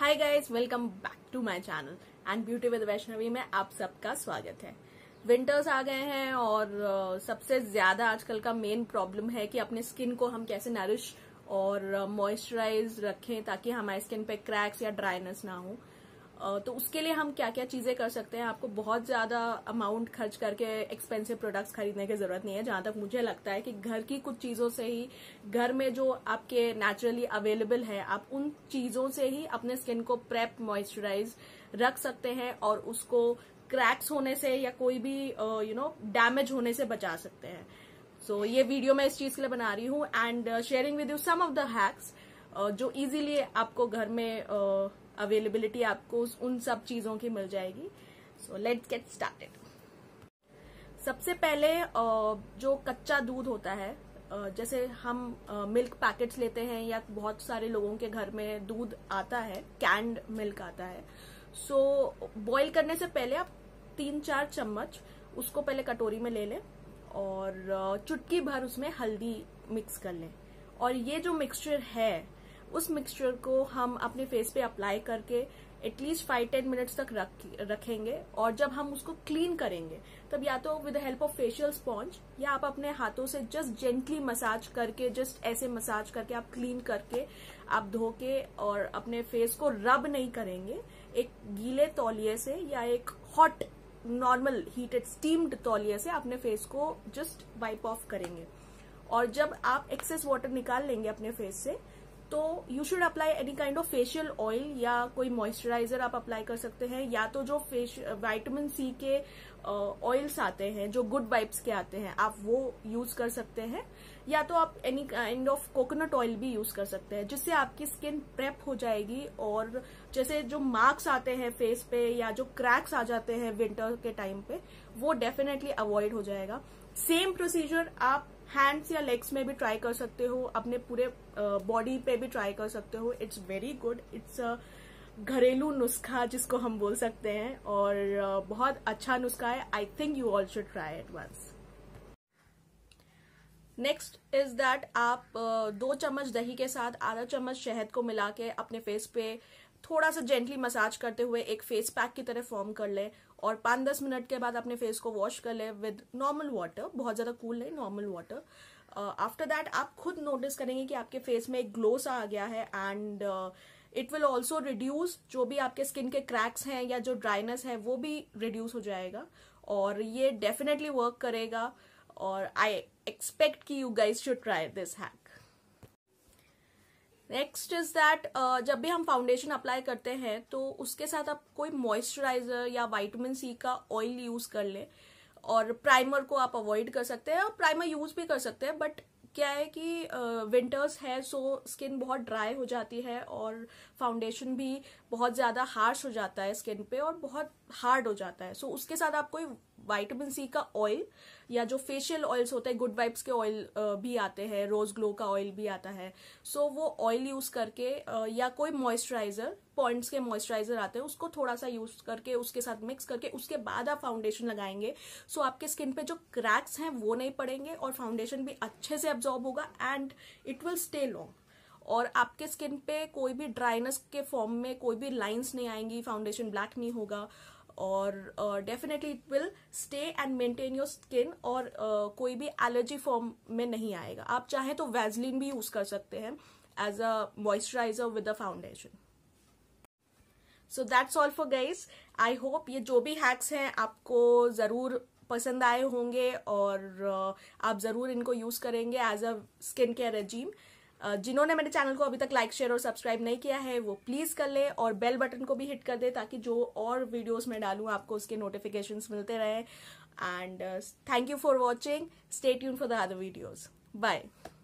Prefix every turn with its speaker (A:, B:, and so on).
A: hi guys welcome back to my channel and beauty with Vaishnavi में आप सबका स्वागत है विंटर्स आ गए हैं और uh, सबसे ज्यादा आजकल का मेन प्रॉब्लम है कि अपने स्किन को हम कैसे नरिश और मॉइस्चराइज uh, रखें ताकि हमारे स्किन पे क्रैक्स या ड्राइनेस ना हो तो उसके लिए हम क्या क्या चीजें कर सकते हैं आपको बहुत ज्यादा अमाउंट खर्च करके एक्सपेंसिव प्रोडक्ट्स खरीदने की जरूरत नहीं है जहां तक मुझे लगता है कि घर की कुछ चीजों से ही घर में जो आपके नेचुरली अवेलेबल है आप उन चीजों से ही अपने स्किन को प्रेप मॉइस्चराइज रख सकते हैं और उसको क्रैक्स होने से या कोई भी यू नो डैमेज होने से बचा सकते हैं सो so, ये वीडियो मैं इस चीज के लिए बना रही हूँ and sharing with you some of the hacks जो इजीली आपको घर में uh, अवेलेबिलिटी आपको उन सब चीजों की मिल जाएगी सो लेट्स गेट स्टार्टेड सबसे पहले जो कच्चा दूध होता है जैसे हम मिल्क पैकेट्स लेते हैं या बहुत सारे लोगों के घर में दूध आता है कैंड मिल्क आता है सो बॉईल करने से पहले आप तीन चार चम्मच उसको पहले कटोरी में ले लें और चुटकी भर उसमें हल्दी मिक्स कर लें और ये जो मिक्सचर है उस मिक्सचर को हम अपने फेस पे अप्लाई करके एटलीस्ट फाइव टेन मिनट्स तक रख, रखेंगे और जब हम उसको क्लीन करेंगे तब या तो with help of facial sponge या आप अपने हाथों से जस्ट जेंटली मसाज करके जस्ट ऐसे मसाज करके आप क्लीन करके आप धो के और अपने फेस को रब नहीं करेंगे एक गीले तौलिए से या एक हॉट नॉर्मल हीटेड स्टीम्ड तौलिए से अपने फेस को जस्ट वाइप ऑफ करेंगे और जब आप एक्सेस वाटर निकाल लेंगे अपने फेस से तो you should apply any kind of facial oil या कोई मॉइस्चराइजर आप अप्लाई कर सकते हैं या तो जो फेश वाइटामिन सी के ऑयल्स आते हैं जो गुड वाइब्स के आते हैं आप वो यूज कर सकते हैं या तो आप any kind of coconut oil भी यूज कर सकते हैं जिससे आपकी स्किन प्रेप हो जाएगी और जैसे जो मार्क्स आते हैं फेस पे या जो क्रैक्स आ जाते हैं विंटर के टाइम पे वो डेफिनेटली अवॉइड हो जाएगा सेम प्रोसीजर आप हैंड्स या लेग्स में भी ट्राई कर सकते हो अपने पूरे बॉडी पे भी ट्राई कर सकते हो इट्स वेरी गुड इट्स घरेलू नुस्खा जिसको हम बोल सकते हैं और बहुत अच्छा नुस्खा है I think you all should try it once next is that आप दो चम्मच दही के साथ आधा चम्मच शहद को मिला के अपने फेस पे थोड़ा सा जेंटली मसाज करते हुए एक फेस पैक की तरह फॉर्म कर लें और पाँच दस मिनट के बाद अपने फेस को वॉश कर ले विद नॉर्मल वाटर बहुत ज़्यादा कूल नहीं नॉर्मल वाटर आफ्टर दैट आप खुद नोटिस करेंगे कि आपके फेस में एक ग्लो सा आ गया है and it will also reduce जो भी आपके स्किन के क्रैक्स हैं या जो ड्राइनेस है वो भी रिड्यूस हो जाएगा और ये डेफिनेटली वर्क करेगा और आई एक्सपेक्ट कि you guys should try this hack next is that जब भी हम फाउंडेशन अप्लाई करते हैं तो उसके साथ आप कोई मॉइस्चराइजर या वाइटमिन सी का ऑयल यूज कर लें और प्राइमर को आप अवॉइड कर सकते हैं और प्राइमर यूज भी कर सकते हैं बट क्या है कि विंटर्स है सो स्किन बहुत ड्राई हो जाती है और फाउंडेशन भी बहुत ज़्यादा हार्श हो जाता है स्किन पे और बहुत हार्ड हो जाता है सो so, उसके साथ आप कोई वाइटामिन सी का ऑयल या जो फेशियल ऑयल्स होते हैं गुड वाइब्स के ऑयल भी आते हैं रोज ग्लो का ऑयल भी आता है सो so, वो ऑयल यूज करके या कोई मॉइस्चराइजर पॉइंट्स के मॉइस्चराइजर आते हैं उसको थोड़ा सा यूज करके उसके साथ मिक्स करके उसके बाद आप फाउंडेशन लगाएंगे सो आपके स्किन पे जो क्रैक्स हैं वो नहीं पड़ेंगे और फाउंडेशन भी अच्छे से एब्जॉर्ब होगा and it will stay long और आपके स्किन पे कोई भी ड्राइनेस के फॉर्म में कोई भी लाइन्स नहीं आएंगी फाउंडेशन ब्लैक नहीं होगा और definitely it will stay and maintain your skin और uh, कोई भी एलर्जी फॉर्म में नहीं आएगा आप चाहें तो वेजलिन भी यूज कर सकते हैं as a moisturiser with a foundation so that's all for guys I hope ये जो भी हैक्स हैं आपको ज़रूर पसंद आए होंगे और uh, आप ज़रूर इनको यूज़ करेंगे as a skin care regime जिन्होंने मेरे चैनल को अभी तक लाइक शेयर और सब्सक्राइब नहीं किया है वो प्लीज़ कर ले और बेल बटन को भी हिट कर दे ताकि जो और वीडियोस मैं डालूँ आपको उसके नोटिफिकेशंस मिलते रहें and thank you for watching stay tune for the other videos bye